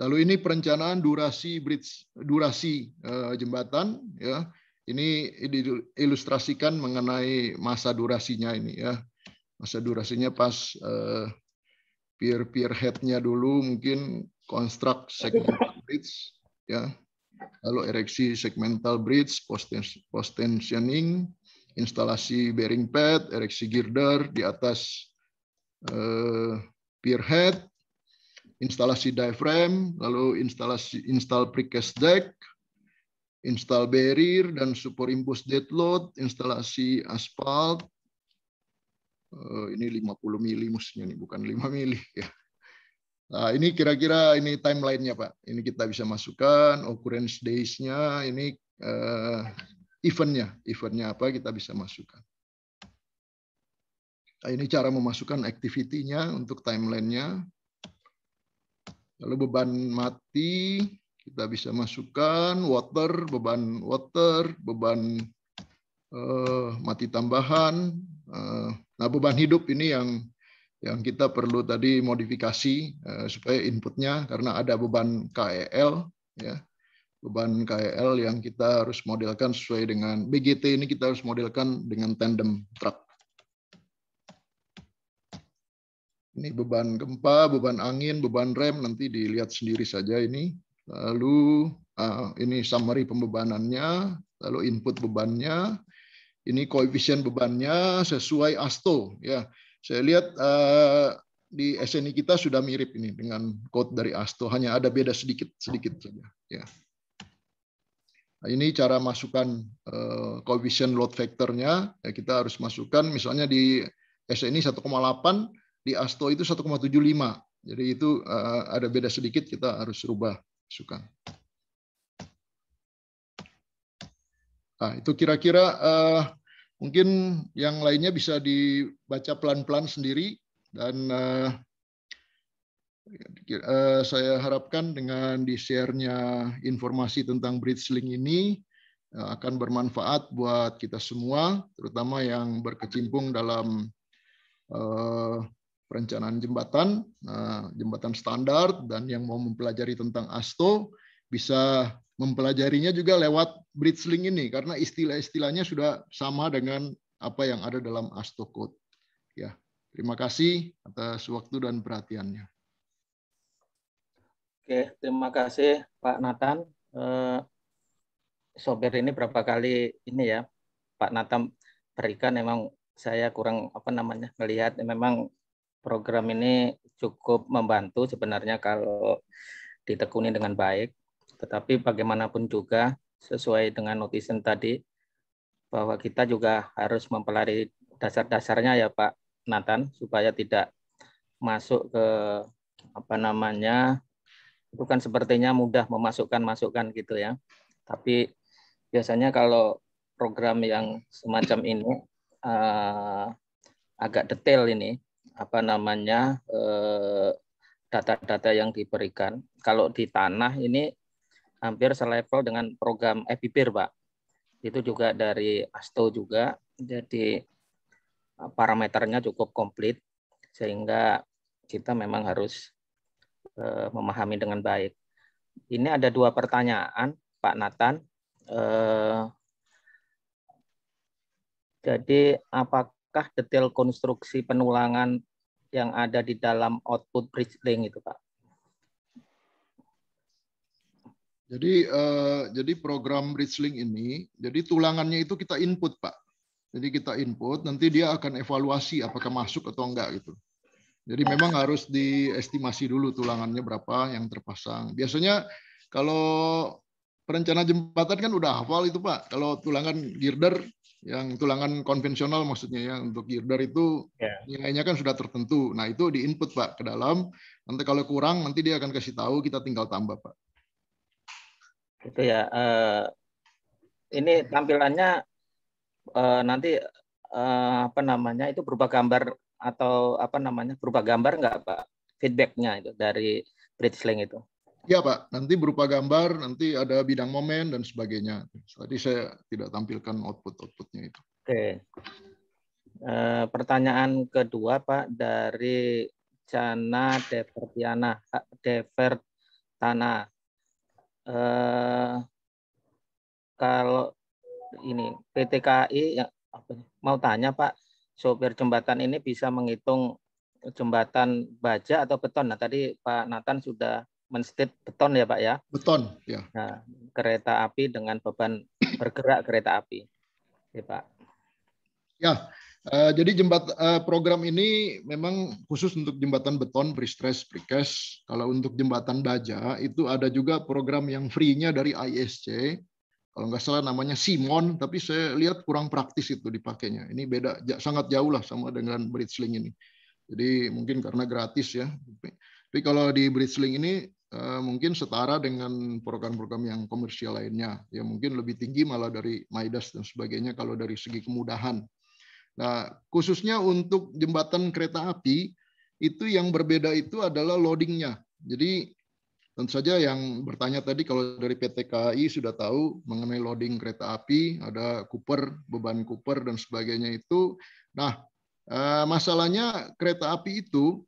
B: Lalu ini perencanaan durasi bridge durasi eh, jembatan ya. Ini diilustrasikan mengenai masa durasinya ini ya. Masa durasinya pas eh, peer-peer headnya dulu mungkin construct segment bridge ya lalu ereksi segmental bridge, post tensioning, instalasi bearing pad, ereksi girder di atas eh, pier head, instalasi diaphragm, lalu instalasi install precast deck, install barrier dan support impose dead load, instalasi aspal. Eh, ini ini 50 mili musnya nih, bukan 5 mili ya. Nah, ini kira-kira ini timelinenya Pak. Ini kita bisa masukkan occurrence days-nya, ini eh, event-nya, event-nya apa kita bisa masukkan. Nah, ini cara memasukkan activity-nya untuk timelinenya. Lalu beban mati kita bisa masukkan water, beban water, beban uh, mati tambahan. Uh, nah, beban hidup ini yang yang kita perlu tadi modifikasi eh, supaya inputnya karena ada beban KEL ya beban KEL yang kita harus modelkan sesuai dengan BGT ini kita harus modelkan dengan tandem truck. Ini beban gempa, beban angin, beban rem nanti dilihat sendiri saja ini. Lalu ah, ini summary pembebanannya, lalu input bebannya, ini koefisien bebannya sesuai ASTO ya. Saya lihat eh, di SNI kita sudah mirip ini dengan quote dari Asto, hanya ada beda sedikit sedikit saja. Ya. Nah, ini cara masukkan uh, coefficient load factor-nya. Ya, kita harus masukkan misalnya di SNI 1,8, di Asto itu 1,75. Jadi itu eh, ada beda sedikit kita harus rubah masukkan. Nah, itu kira-kira uh, Mungkin yang lainnya bisa dibaca pelan-pelan sendiri dan uh, uh, saya harapkan dengan di-share-nya informasi tentang bridging ini uh, akan bermanfaat buat kita semua, terutama yang berkecimpung dalam uh, perencanaan jembatan, jembatan standar, dan yang mau mempelajari tentang ASTO bisa mempelajarinya juga lewat bridging ini karena istilah-istilahnya sudah sama dengan apa yang ada dalam ASTO Ya, terima kasih atas waktu dan perhatiannya.
A: Oke, terima kasih Pak Nathan. Eh, sober ini berapa kali ini ya Pak Nathan berikan memang saya kurang apa namanya melihat memang program ini cukup membantu sebenarnya kalau ditekuni dengan baik tetapi bagaimanapun juga sesuai dengan notisen tadi bahwa kita juga harus mempelari dasar-dasarnya ya Pak Nathan supaya tidak masuk ke apa namanya itu kan sepertinya mudah memasukkan masukan gitu ya. Tapi biasanya kalau program yang semacam ini eh, agak detail ini apa namanya eh, data-data yang diberikan. Kalau di tanah ini hampir selevel dengan program Epipir, Pak. Itu juga dari Asto juga. Jadi eh, parameternya cukup komplit sehingga kita memang harus uh, memahami dengan baik. Ini ada dua pertanyaan, Pak Nathan. Uh, jadi apakah detail konstruksi penulangan yang ada di dalam
B: output bridge link itu, Pak? Jadi uh, jadi program Richlink ini, jadi tulangannya itu kita input pak. Jadi kita input, nanti dia akan evaluasi apakah masuk atau enggak gitu. Jadi memang harus diestimasi dulu tulangannya berapa yang terpasang. Biasanya kalau perencana jembatan kan udah hafal itu pak. Kalau tulangan girder yang tulangan konvensional maksudnya ya untuk girder itu yeah. nilainya kan sudah tertentu. Nah itu diinput pak ke dalam. Nanti kalau kurang nanti dia akan kasih tahu kita tinggal tambah pak.
A: Gitu ya. Uh, ini tampilannya uh, nanti uh, apa namanya itu berupa gambar atau apa namanya berupa gambar nggak Pak feedbacknya itu dari British Link itu?
B: Ya Pak, nanti berupa gambar, nanti ada bidang momen dan sebagainya. Tadi saya tidak tampilkan output-outputnya itu. Oke.
A: uh, pertanyaan kedua Pak dari Chana Devertiana Devertana. Eh, kalau ini PTKI KAI ya, ya? mau tanya Pak, sopir jembatan ini bisa menghitung jembatan baja atau beton. Nah tadi Pak Nathan sudah menstate beton ya Pak ya. Beton ya. Nah, kereta api dengan beban bergerak kereta api, ya Pak.
B: Ya, Eh, jadi jembat uh, program ini memang khusus untuk jembatan beton pre-stress precast. Kalau untuk jembatan baja itu ada juga program yang free-nya dari ISC. Kalau nggak salah namanya Simon, tapi saya lihat kurang praktis itu dipakainya. Ini beda sangat jauh lah sama dengan bridgeling ini. Jadi mungkin karena gratis ya. Tapi kalau di bridgeling ini eh, mungkin setara dengan program-program yang komersial lainnya. Ya mungkin lebih tinggi malah dari Midas dan sebagainya kalau dari segi kemudahan Nah, khususnya untuk jembatan kereta api itu yang berbeda itu adalah loadingnya. Jadi tentu saja yang bertanya tadi kalau dari PT KAI sudah tahu mengenai loading kereta api, ada Cooper, beban Cooper dan sebagainya itu. Nah, eh, masalahnya kereta api itu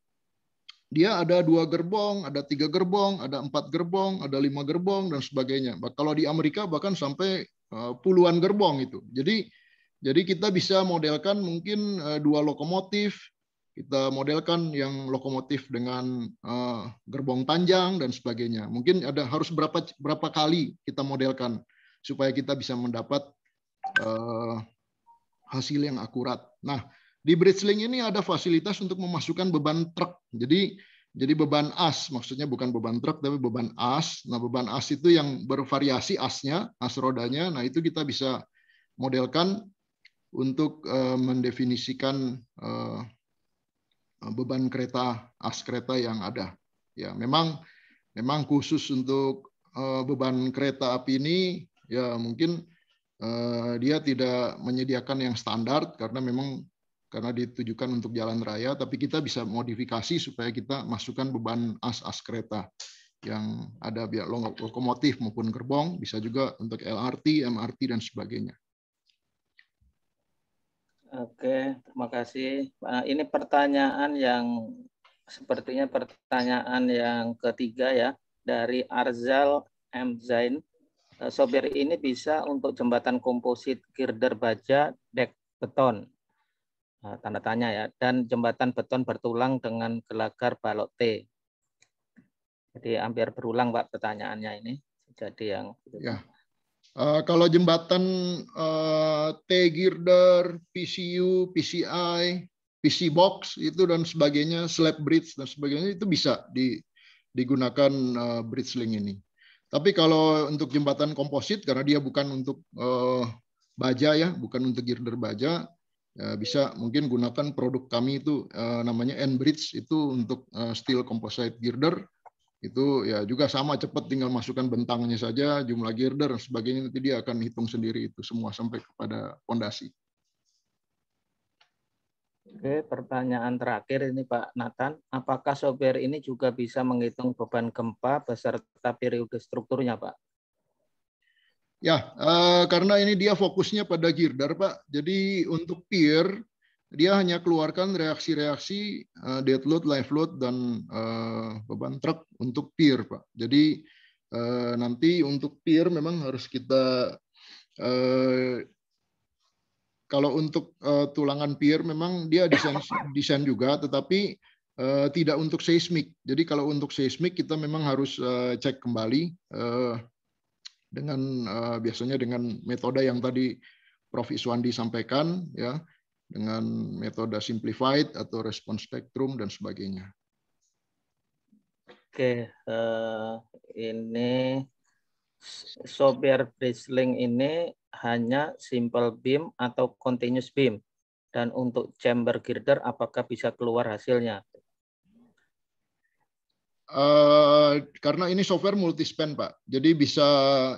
B: dia ada dua gerbong, ada tiga gerbong, ada empat gerbong, ada lima gerbong dan sebagainya. Kalau di Amerika bahkan sampai eh, puluhan gerbong itu. Jadi jadi kita bisa modelkan mungkin eh, dua lokomotif, kita modelkan yang lokomotif dengan eh, gerbong panjang dan sebagainya. Mungkin ada harus berapa berapa kali kita modelkan supaya kita bisa mendapat eh, hasil yang akurat. Nah, di Bridgeling ini ada fasilitas untuk memasukkan beban truk. Jadi jadi beban as, maksudnya bukan beban truk tapi beban as. Nah, beban as itu yang bervariasi asnya, as rodanya. Nah, itu kita bisa modelkan untuk uh, mendefinisikan uh, beban kereta as kereta yang ada. Ya, memang memang khusus untuk uh, beban kereta api ini ya mungkin uh, dia tidak menyediakan yang standar karena memang karena ditujukan untuk jalan raya, tapi kita bisa modifikasi supaya kita masukkan beban as-as kereta yang ada biar lokomotif maupun gerbong, bisa juga untuk LRT, MRT, dan sebagainya.
A: Oke, terima kasih. Nah, ini pertanyaan yang sepertinya pertanyaan yang ketiga ya dari Arzal M. Zain. E, Sobir ini bisa untuk jembatan komposit girder baja dek beton. E, tanda tanya ya. Dan jembatan beton bertulang dengan gelagar balok T. Jadi hampir berulang Pak pertanyaannya ini. Jadi
B: yang ya. Uh, kalau jembatan uh, eh, T girder, PCU, PCI, PC box itu dan sebagainya, slab bridge dan sebagainya itu bisa di, digunakan uh, bridge link ini. Tapi kalau untuk jembatan komposit karena dia bukan untuk uh, baja ya, bukan untuk girder baja, ya bisa mungkin gunakan produk kami itu uh, namanya N bridge itu untuk uh, steel composite girder itu ya juga sama cepat tinggal masukkan bentangnya saja jumlah girder dan sebagainya nanti dia akan hitung sendiri itu semua sampai kepada fondasi.
A: Oke, pertanyaan terakhir ini Pak Nathan, apakah software ini juga bisa menghitung beban gempa beserta periode strukturnya, Pak?
B: Ya, eh, karena ini dia fokusnya pada girder, Pak. Jadi untuk pier dia hanya keluarkan reaksi-reaksi uh, dead load, live load, dan uh, beban truk untuk peer, Pak. Jadi uh, nanti untuk peer memang harus kita uh, kalau untuk uh, tulangan peer memang dia desain desain juga, tetapi uh, tidak untuk seismik. Jadi kalau untuk seismik kita memang harus uh, cek kembali uh, dengan uh, biasanya dengan metode yang tadi Prof Iswandi sampaikan, ya dengan metode simplified atau response spectrum dan sebagainya.
A: Oke, uh, ini software bristling ini hanya simple beam atau continuous beam. Dan untuk chamber girder, apakah bisa keluar hasilnya?
B: Uh, karena ini software multispan Pak. Jadi bisa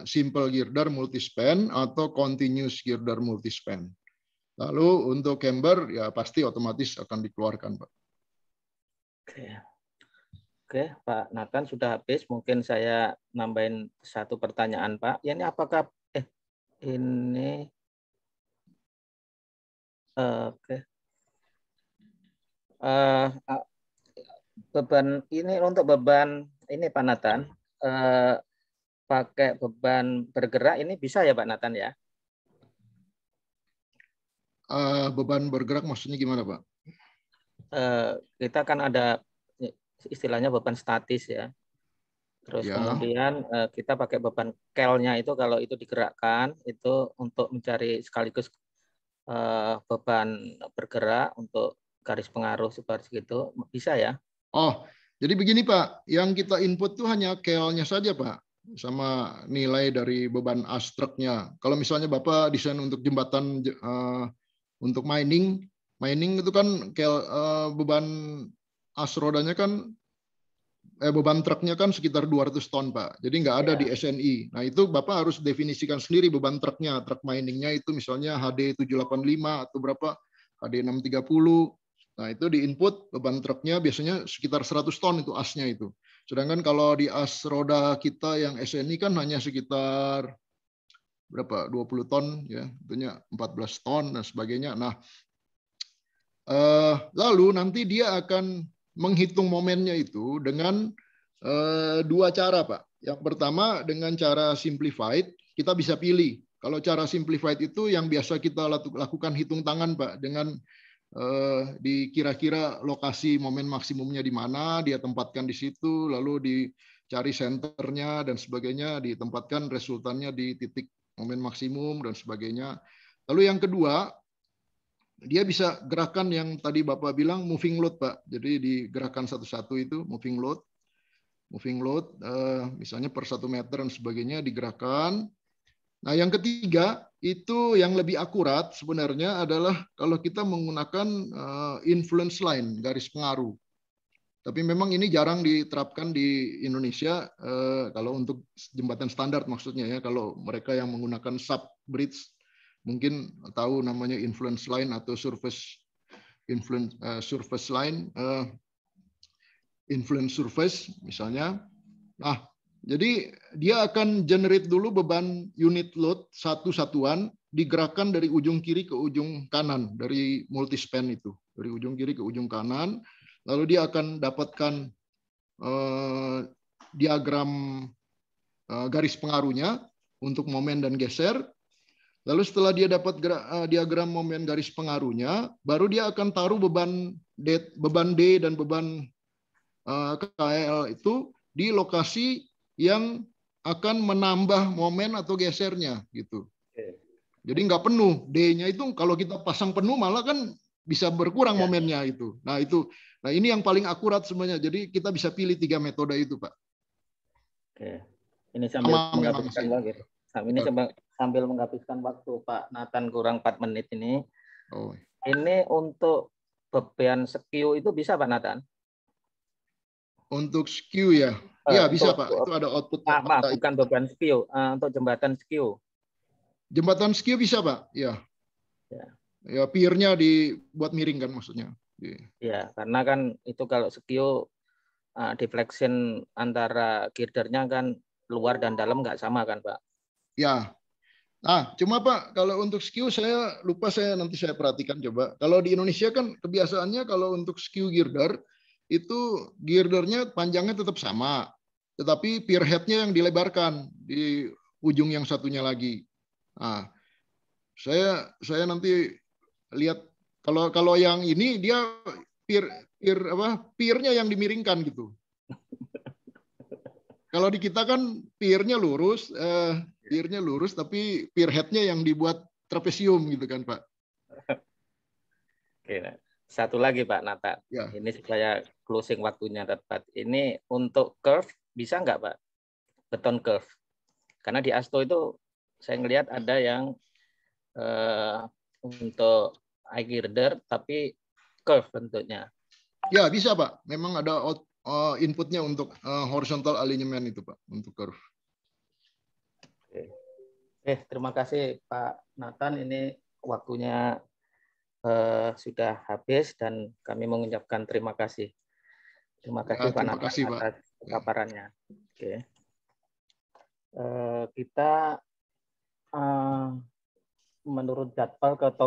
B: simple girder multispan atau continuous girder multispan. Lalu untuk Camber ya pasti otomatis akan dikeluarkan, Pak.
A: Oke. Oke, Pak Nathan sudah habis. Mungkin saya nambahin satu pertanyaan, Pak. Ya, ini apakah eh ini oke. Uh, beban ini untuk beban ini Pak Nathan, eh, pakai beban bergerak ini bisa ya Pak Nathan ya?
B: uh, beban bergerak maksudnya gimana Pak?
A: Uh, kita kan ada istilahnya beban statis ya. Terus ya. kemudian uh, kita pakai beban kelnya itu kalau itu digerakkan itu untuk mencari sekaligus uh, beban bergerak untuk garis pengaruh seperti itu bisa ya? Oh,
B: jadi begini Pak, yang kita input tuh hanya kelnya saja Pak sama nilai dari beban astruknya. Kalau misalnya Bapak desain untuk jembatan uh, untuk mining, mining itu kan kayak uh, beban as rodanya kan eh, beban truknya kan sekitar 200 ton Pak. Jadi nggak ada ya. di SNI. Nah itu Bapak harus definisikan sendiri beban truknya. Truk miningnya itu misalnya HD 785 atau berapa, HD 630. Nah itu di input beban truknya biasanya sekitar 100 ton itu asnya itu. Sedangkan kalau di as roda kita yang SNI kan hanya sekitar berapa 20 ton ya tentunya 14 ton dan sebagainya nah eh, lalu nanti dia akan menghitung momennya itu dengan eh, dua cara pak yang pertama dengan cara simplified kita bisa pilih kalau cara simplified itu yang biasa kita lakukan hitung tangan pak dengan eh, dikira-kira lokasi momen maksimumnya di mana dia tempatkan di situ lalu di cari senternya dan sebagainya ditempatkan resultannya di titik momen maksimum dan sebagainya. Lalu yang kedua, dia bisa gerakan yang tadi Bapak bilang moving load, Pak. Jadi di gerakan satu-satu itu moving load. Moving load, eh, misalnya per satu meter dan sebagainya digerakkan. Nah yang ketiga, itu yang lebih akurat sebenarnya adalah kalau kita menggunakan eh, influence line, garis pengaruh. Tapi memang ini jarang diterapkan di Indonesia eh, kalau untuk jembatan standar maksudnya ya. Kalau mereka yang menggunakan sub bridge mungkin tahu namanya influence line atau surface influence uh, surface line uh, influence surface misalnya. Nah, jadi dia akan generate dulu beban unit load satu satuan digerakkan dari ujung kiri ke ujung kanan dari multi span itu, dari ujung kiri ke ujung kanan lalu dia akan dapatkan uh, diagram uh, garis pengaruhnya untuk momen dan geser. Lalu setelah dia dapat eh, diagram momen garis pengaruhnya, baru dia akan taruh beban D, beban D dan beban KL itu di lokasi yang akan menambah momen atau gesernya gitu. Jadi nggak penuh D-nya itu kalau kita pasang penuh malah kan bisa berkurang iya. momennya itu. Nah itu Nah ini yang paling akurat semuanya. Jadi kita bisa pilih tiga metode itu, Pak.
A: Oke. Ini sambil Amam, menghabiskan waktu. Ini sambil, menghabiskan waktu Pak Nathan kurang 4 menit ini. Oh. Ini untuk beban skew itu bisa Pak Nathan?
B: Untuk skew ya. Eh, iya uh, bisa Pak.
A: Itu ada output. Ah, Pak, Pak, bukan beban skew. Uh,
B: untuk jembatan skew. Jembatan skew bisa Pak. Ya. Ya, ya peer-nya dibuat miring kan maksudnya. Yeah. Ya, karena kan itu kalau skew uh,
A: ah, deflection antara girdernya kan luar dan dalam nggak sama kan, Pak?
B: Ya. Nah, cuma Pak, kalau untuk skew saya lupa saya nanti saya perhatikan coba. Kalau di Indonesia kan kebiasaannya kalau untuk skew girder itu girdernya panjangnya tetap sama, tetapi pier headnya yang dilebarkan di ujung yang satunya lagi. Nah, saya saya nanti lihat kalau kalau yang ini dia pir pir apa pirnya yang dimiringkan gitu. Kalau di kita kan pirnya lurus, eh, pirnya lurus tapi pir headnya yang dibuat trapesium gitu kan Pak.
A: Oke, nah, satu lagi Pak Nata. Ya. Ini supaya closing waktunya tepat. Ini untuk curve bisa nggak Pak? Beton curve. Karena di Asto itu saya ngelihat ada yang eh, untuk girder tapi curve bentuknya.
B: Ya bisa pak. Memang ada out, uh, inputnya untuk uh, horizontal alignment itu pak untuk curve.
A: Oke. eh, terima kasih Pak Nathan. Ini waktunya uh, sudah habis dan kami mengucapkan terima kasih. Terima ya, kasih ya, Pak terima Nathan kasih, atas pak. paparannya. Oke. Uh, kita uh, menurut jadwal ke